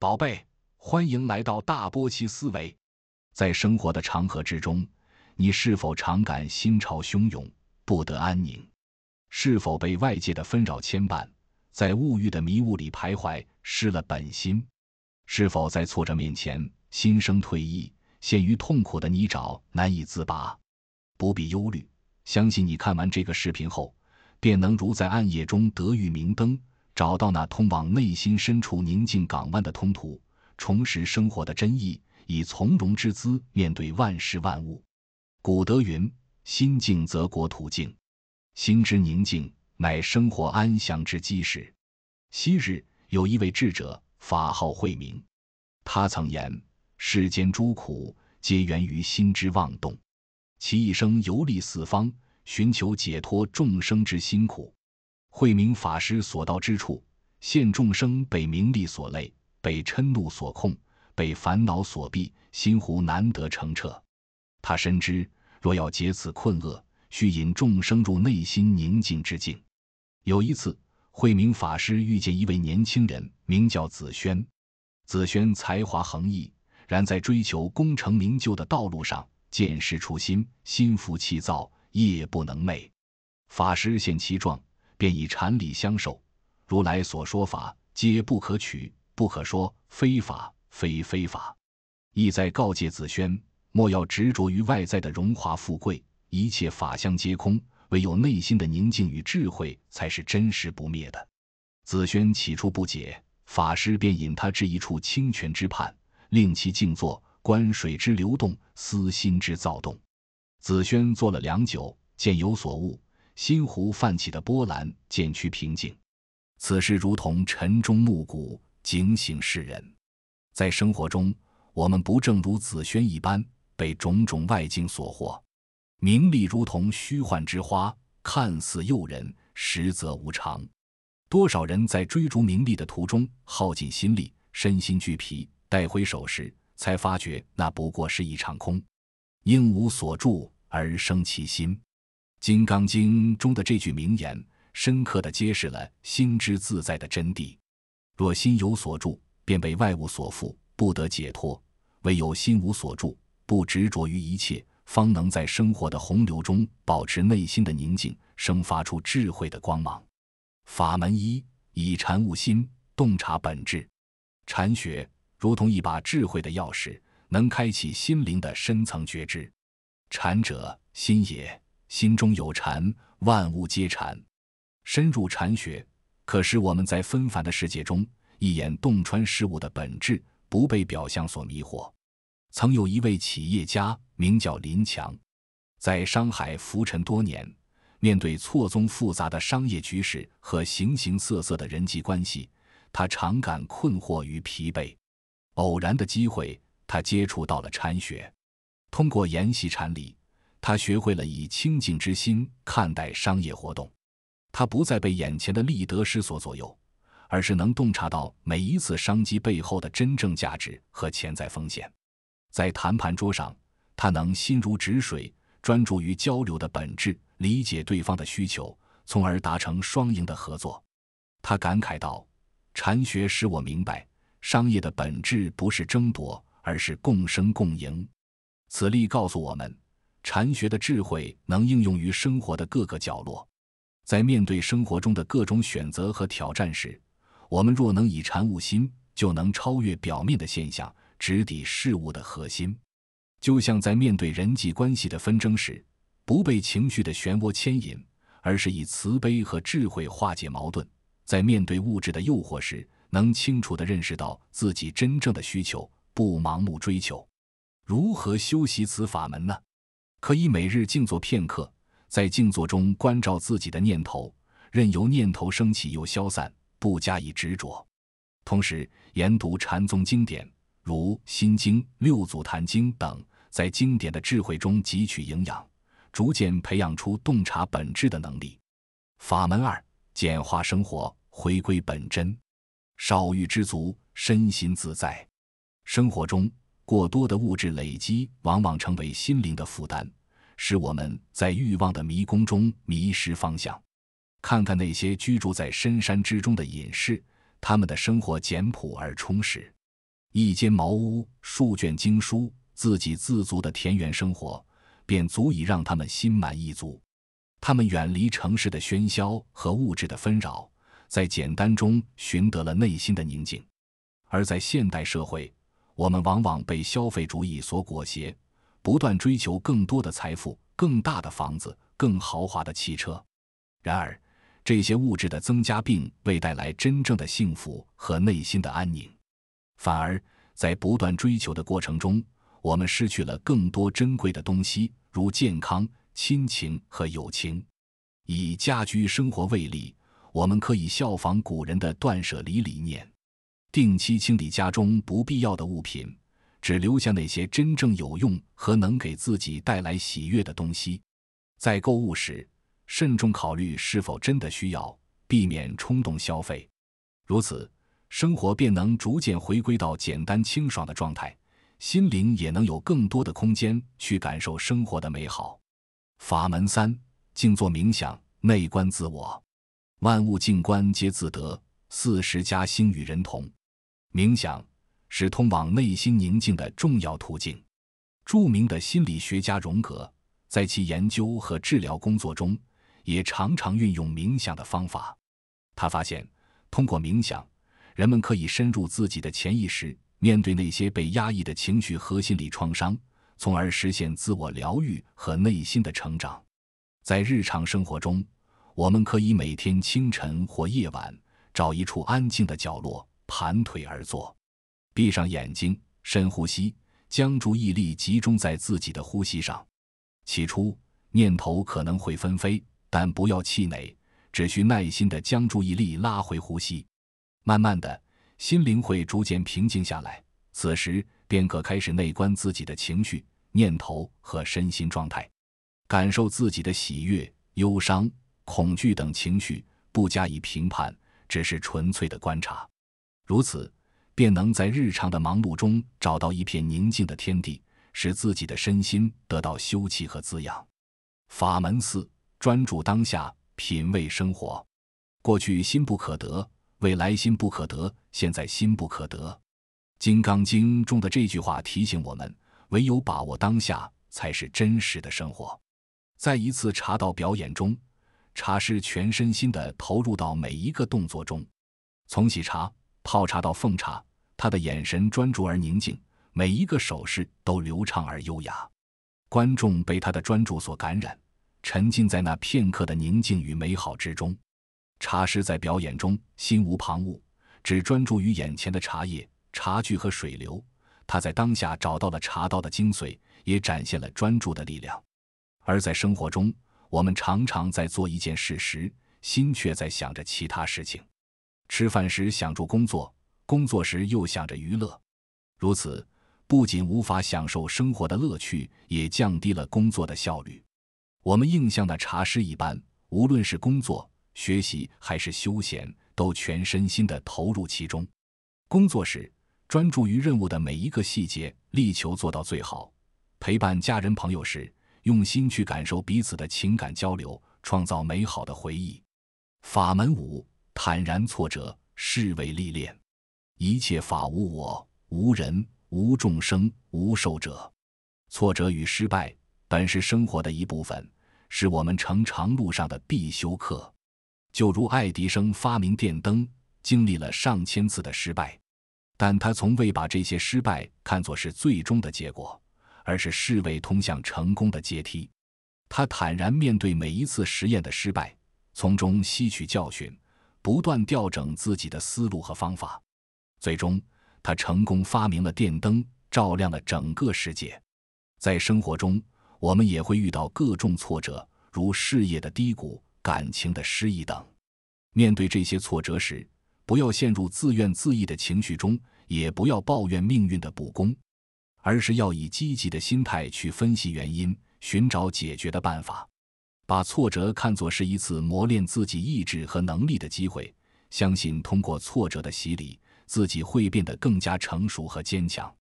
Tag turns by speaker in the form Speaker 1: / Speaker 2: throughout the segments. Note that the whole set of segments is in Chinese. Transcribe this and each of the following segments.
Speaker 1: 宝贝，欢迎来到大波奇思维。在生活的长河之中，你是否常感心潮汹涌，不得安宁？是否被外界的纷扰牵绊，在物欲的迷雾里徘徊，失了本心？是否在挫折面前心生退意，陷于痛苦的泥沼，难以自拔？不必忧虑，相信你看完这个视频后，便能如在暗夜中得遇明灯。找到那通往内心深处宁静港湾的通途，重拾生活的真意，以从容之姿面对万事万物。古德云：“心静则国土静，心之宁静乃生活安详之基石。”昔日有一位智者，法号慧明，他曾言：“世间诸苦皆源于心之妄动。”其一生游历四方，寻求解脱众生之辛苦。慧明法师所到之处，现众生被名利所累，被嗔怒所控，被烦恼所蔽，心湖难得澄澈。他深知，若要解此困厄，需引众生入内心宁静之境。有一次，慧明法师遇见一位年轻人，名叫子轩。子轩才华横溢，然在追求功成名就的道路上，见识初心，心浮气躁，夜不能寐。法师见其状。便以禅理相授，如来所说法皆不可取，不可说，非法非非法，意在告诫子轩莫要执着于外在的荣华富贵，一切法相皆空，唯有内心的宁静与智慧才是真实不灭的。子轩起初不解，法师便引他至一处清泉之畔，令其静坐观水之流动，思心之躁动。子轩坐了良久，见有所悟。心湖泛起的波澜渐趋平静，此事如同晨钟暮鼓，警醒世人。在生活中，我们不正如紫萱一般，被种种外境所惑？名利如同虚幻之花，看似诱人，实则无常。多少人在追逐名利的途中，耗尽心力，身心俱疲，待回首时，才发觉那不过是一场空。应无所住而生其心。《金刚经》中的这句名言，深刻的揭示了心之自在的真谛。若心有所住，便被外物所缚，不得解脱；唯有心无所住，不执着于一切，方能在生活的洪流中保持内心的宁静，生发出智慧的光芒。法门一以禅悟心，洞察本质。禅学如同一把智慧的钥匙，能开启心灵的深层觉知。禅者心也。心中有禅，万物皆禅。深入禅学，可使我们在纷繁的世界中一眼洞穿事物的本质，不被表象所迷惑。曾有一位企业家名叫林强，在商海浮沉多年，面对错综复杂的商业局势和形形色色的人际关系，他常感困惑与疲惫。偶然的机会，他接触到了禅学，通过研习禅理。他学会了以清净之心看待商业活动，他不再被眼前的利益得失所左右，而是能洞察到每一次商机背后的真正价值和潜在风险。在谈判桌上，他能心如止水，专注于交流的本质，理解对方的需求，从而达成双赢的合作。他感慨道：“禅学使我明白，商业的本质不是争夺，而是共生共赢。”此例告诉我们。禅学的智慧能应用于生活的各个角落，在面对生活中的各种选择和挑战时，我们若能以禅悟心，就能超越表面的现象，直抵事物的核心。就像在面对人际关系的纷争时，不被情绪的漩涡牵引，而是以慈悲和智慧化解矛盾；在面对物质的诱惑时，能清楚地认识到自己真正的需求，不盲目追求。如何修习此法门呢？可以每日静坐片刻，在静坐中关照自己的念头，任由念头升起又消散，不加以执着。同时研读禅宗经典，如《心经》《六祖坛经》等，在经典的智慧中汲取营养，逐渐培养出洞察本质的能力。法门二：简化生活，回归本真，少欲知足，身心自在。生活中。过多的物质累积往往成为心灵的负担，使我们在欲望的迷宫中迷失方向。看看那些居住在深山之中的隐士，他们的生活简朴而充实，一间茅屋、数卷经书，自给自足的田园生活便足以让他们心满意足。他们远离城市的喧嚣和物质的纷扰，在简单中寻得了内心的宁静。而在现代社会，我们往往被消费主义所裹挟，不断追求更多的财富、更大的房子、更豪华的汽车。然而，这些物质的增加并未带来真正的幸福和内心的安宁。反而，在不断追求的过程中，我们失去了更多珍贵的东西，如健康、亲情和友情。以家居生活为例，我们可以效仿古人的断舍离理念。定期清理家中不必要的物品，只留下那些真正有用和能给自己带来喜悦的东西。在购物时，慎重考虑是否真的需要，避免冲动消费。如此，生活便能逐渐回归到简单清爽的状态，心灵也能有更多的空间去感受生活的美好。法门三：静坐冥想，内观自我，万物静观皆自得，四十加心与人同。冥想是通往内心宁静的重要途径。著名的心理学家荣格在其研究和治疗工作中，也常常运用冥想的方法。他发现，通过冥想，人们可以深入自己的潜意识，面对那些被压抑的情绪和心理创伤，从而实现自我疗愈和内心的成长。在日常生活中，我们可以每天清晨或夜晚，找一处安静的角落。盘腿而坐，闭上眼睛，深呼吸，将注意力集中在自己的呼吸上。起初，念头可能会纷飞，但不要气馁，只需耐心地将注意力拉回呼吸。慢慢的，心灵会逐渐平静下来。此时，便可开始内观自己的情绪、念头和身心状态，感受自己的喜悦、忧伤、恐惧等情绪，不加以评判，只是纯粹的观察。如此，便能在日常的忙碌中找到一片宁静的天地，使自己的身心得到休憩和滋养。法门四，专注当下，品味生活。过去心不可得，未来心不可得，现在心不可得。《金刚经》中的这句话提醒我们，唯有把握当下，才是真实的生活。在一次茶道表演中，茶师全身心地投入到每一个动作中，从洗茶。泡茶到奉茶，他的眼神专注而宁静，每一个手势都流畅而优雅。观众被他的专注所感染，沉浸在那片刻的宁静与美好之中。茶师在表演中心无旁骛，只专注于眼前的茶叶、茶具和水流。他在当下找到了茶道的精髓，也展现了专注的力量。而在生活中，我们常常在做一件事时，心却在想着其他事情。吃饭时想着工作，工作时又想着娱乐，如此不仅无法享受生活的乐趣，也降低了工作的效率。我们印象的茶师一般，无论是工作、学习还是休闲，都全身心地投入其中。工作时专注于任务的每一个细节，力求做到最好；陪伴家人朋友时，用心去感受彼此的情感交流，创造美好的回忆。法门五。坦然挫折，视为历练。一切法无我、无人、无众生、无寿者。挫折与失败本是生活的一部分，是我们成长路上的必修课。就如爱迪生发明电灯，经历了上千次的失败，但他从未把这些失败看作是最终的结果，而是视为通向成功的阶梯。他坦然面对每一次实验的失败，从中吸取教训。不断调整自己的思路和方法，最终他成功发明了电灯，照亮了整个世界。在生活中，我们也会遇到各种挫折，如事业的低谷、感情的失意等。面对这些挫折时，不要陷入自怨自艾的情绪中，也不要抱怨命运的不公，而是要以积极的心态去分析原因，寻找解决的办法。把挫折看作是一次磨练自己意志和能力的机会，相信通过挫折的洗礼，自己会变得更加成熟和坚强。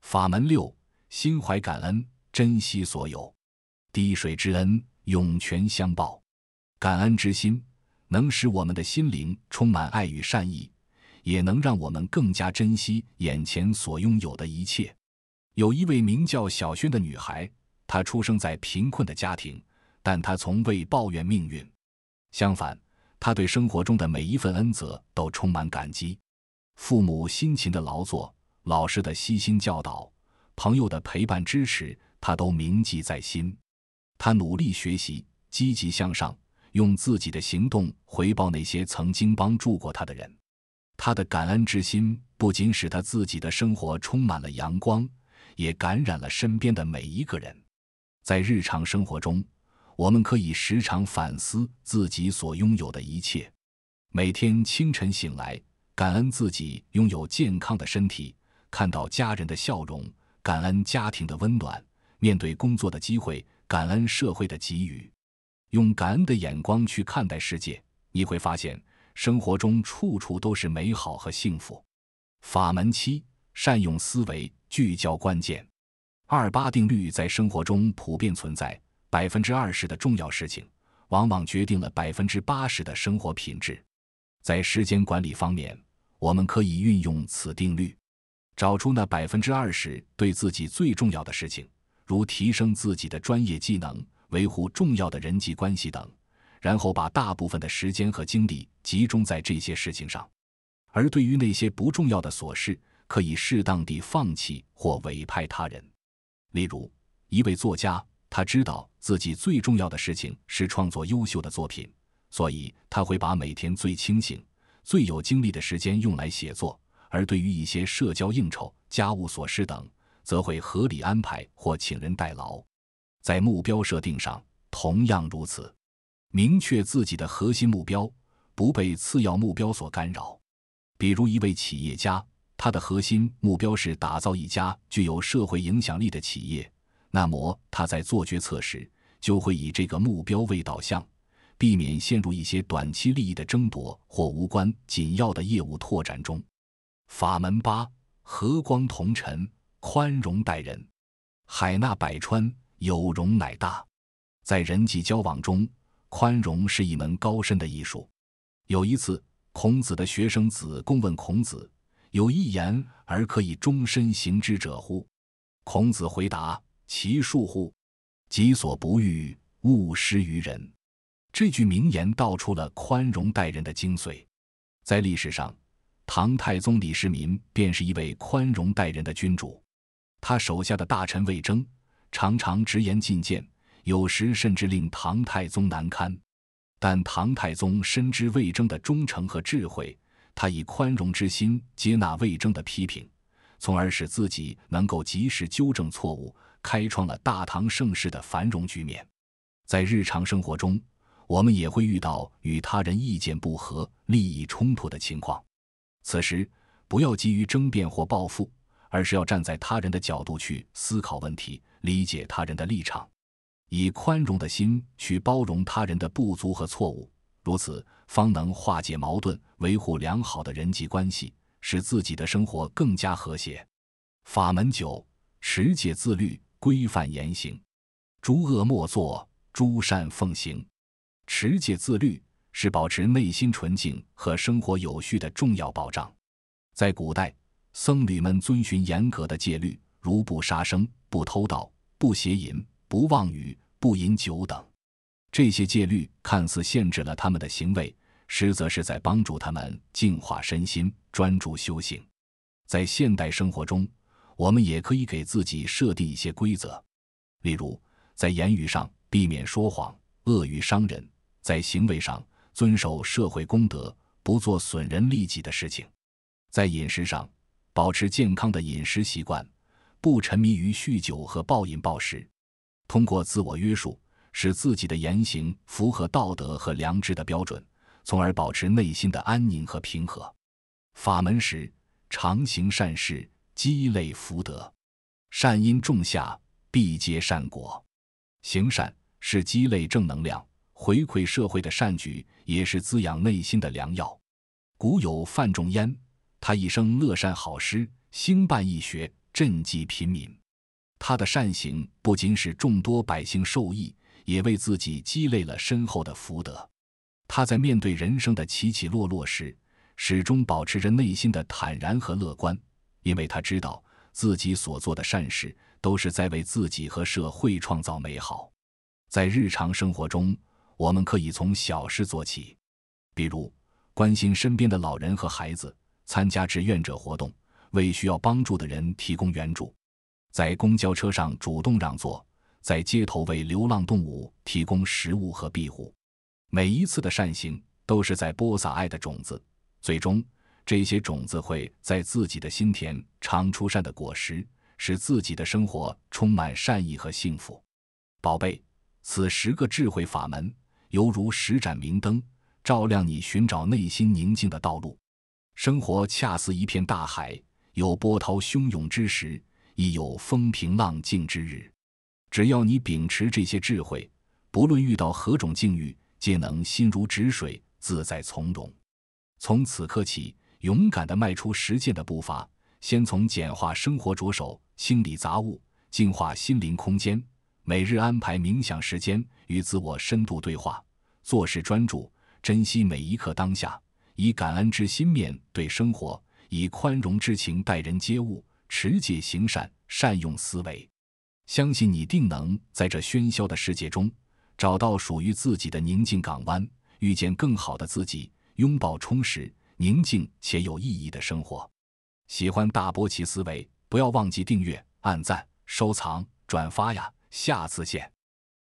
Speaker 1: 法门六，心怀感恩，珍惜所有，滴水之恩，涌泉相报。感恩之心能使我们的心灵充满爱与善意，也能让我们更加珍惜眼前所拥有的一切。有一位名叫小轩的女孩，她出生在贫困的家庭。但他从未抱怨命运，相反，他对生活中的每一份恩泽都充满感激。父母辛勤的劳作，老师的悉心教导，朋友的陪伴支持，他都铭记在心。他努力学习，积极向上，用自己的行动回报那些曾经帮助过他的人。他的感恩之心不仅使他自己的生活充满了阳光，也感染了身边的每一个人。在日常生活中，我们可以时常反思自己所拥有的一切。每天清晨醒来，感恩自己拥有健康的身体，看到家人的笑容，感恩家庭的温暖；面对工作的机会，感恩社会的给予。用感恩的眼光去看待世界，你会发现生活中处处都是美好和幸福。法门七：善用思维，聚焦关键。二八定律在生活中普遍存在。百分之二十的重要事情，往往决定了百分之八十的生活品质。在时间管理方面，我们可以运用此定律，找出那百分之二十对自己最重要的事情，如提升自己的专业技能、维护重要的人际关系等，然后把大部分的时间和精力集中在这些事情上。而对于那些不重要的琐事，可以适当地放弃或委派他人。例如，一位作家。他知道自己最重要的事情是创作优秀的作品，所以他会把每天最清醒、最有精力的时间用来写作。而对于一些社交应酬、家务琐事等，则会合理安排或请人代劳。在目标设定上同样如此，明确自己的核心目标，不被次要目标所干扰。比如，一位企业家，他的核心目标是打造一家具有社会影响力的企业。那么他在做决策时，就会以这个目标为导向，避免陷入一些短期利益的争夺或无关紧要的业务拓展中。法门八和光同尘，宽容待人，海纳百川，有容乃大。在人际交往中，宽容是一门高深的艺术。有一次，孔子的学生子贡问孔子：“有一言而可以终身行之者乎？”孔子回答。其恕乎？己所不欲，勿施于人。这句名言道出了宽容待人的精髓。在历史上，唐太宗李世民便是一位宽容待人的君主。他手下的大臣魏征，常常直言进谏，有时甚至令唐太宗难堪。但唐太宗深知魏征的忠诚和智慧，他以宽容之心接纳魏征的批评，从而使自己能够及时纠正错误。开创了大唐盛世的繁荣局面。在日常生活中，我们也会遇到与他人意见不合、利益冲突的情况。此时，不要急于争辩或报复，而是要站在他人的角度去思考问题，理解他人的立场，以宽容的心去包容他人的不足和错误。如此，方能化解矛盾，维护良好的人际关系，使自己的生活更加和谐。法门九：持戒自律。规范言行，诸恶莫作，诸善奉行，持戒自律是保持内心纯净和生活有序的重要保障。在古代，僧侣们遵循严格的戒律，如不杀生、不偷盗、不邪淫、不妄语、不饮酒等。这些戒律看似限制了他们的行为，实则是在帮助他们净化身心、专注修行。在现代生活中，我们也可以给自己设定一些规则，例如在言语上避免说谎、恶语伤人；在行为上遵守社会公德，不做损人利己的事情；在饮食上保持健康的饮食习惯，不沉迷于酗酒和暴饮暴食。通过自我约束，使自己的言行符合道德和良知的标准，从而保持内心的安宁和平和。法门时，常行善事。积累福德，善因种下必结善果。行善是积累正能量、回馈社会的善举，也是滋养内心的良药。古有范仲淹，他一生乐善好施，兴办义学，赈济贫民。他的善行不仅使众多百姓受益，也为自己积累了深厚的福德。他在面对人生的起起落落时，始终保持着内心的坦然和乐观。因为他知道自己所做的善事都是在为自己和社会创造美好，在日常生活中，我们可以从小事做起，比如关心身边的老人和孩子，参加志愿者活动，为需要帮助的人提供援助，在公交车上主动让座，在街头为流浪动物提供食物和庇护，每一次的善行都是在播撒爱的种子，最终。这些种子会在自己的心田长出善的果实，使自己的生活充满善意和幸福。宝贝，此十个智慧法门犹如十盏明灯，照亮你寻找内心宁静的道路。生活恰似一片大海，有波涛汹涌之时，亦有风平浪静之日。只要你秉持这些智慧，不论遇到何种境遇，皆能心如止水，自在从容。从此刻起。勇敢地迈出实践的步伐，先从简化生活着手，清理杂物，净化心灵空间。每日安排冥想时间，与自我深度对话。做事专注，珍惜每一刻当下，以感恩之心面对生活，以宽容之情待人接物，持戒行善，善用思维。相信你定能在这喧嚣的世界中，找到属于自己的宁静港湾，遇见更好的自己，拥抱充实。宁静且有意义的生活。喜欢大波奇思维，不要忘记订阅、按赞、收藏、转发呀！下次见。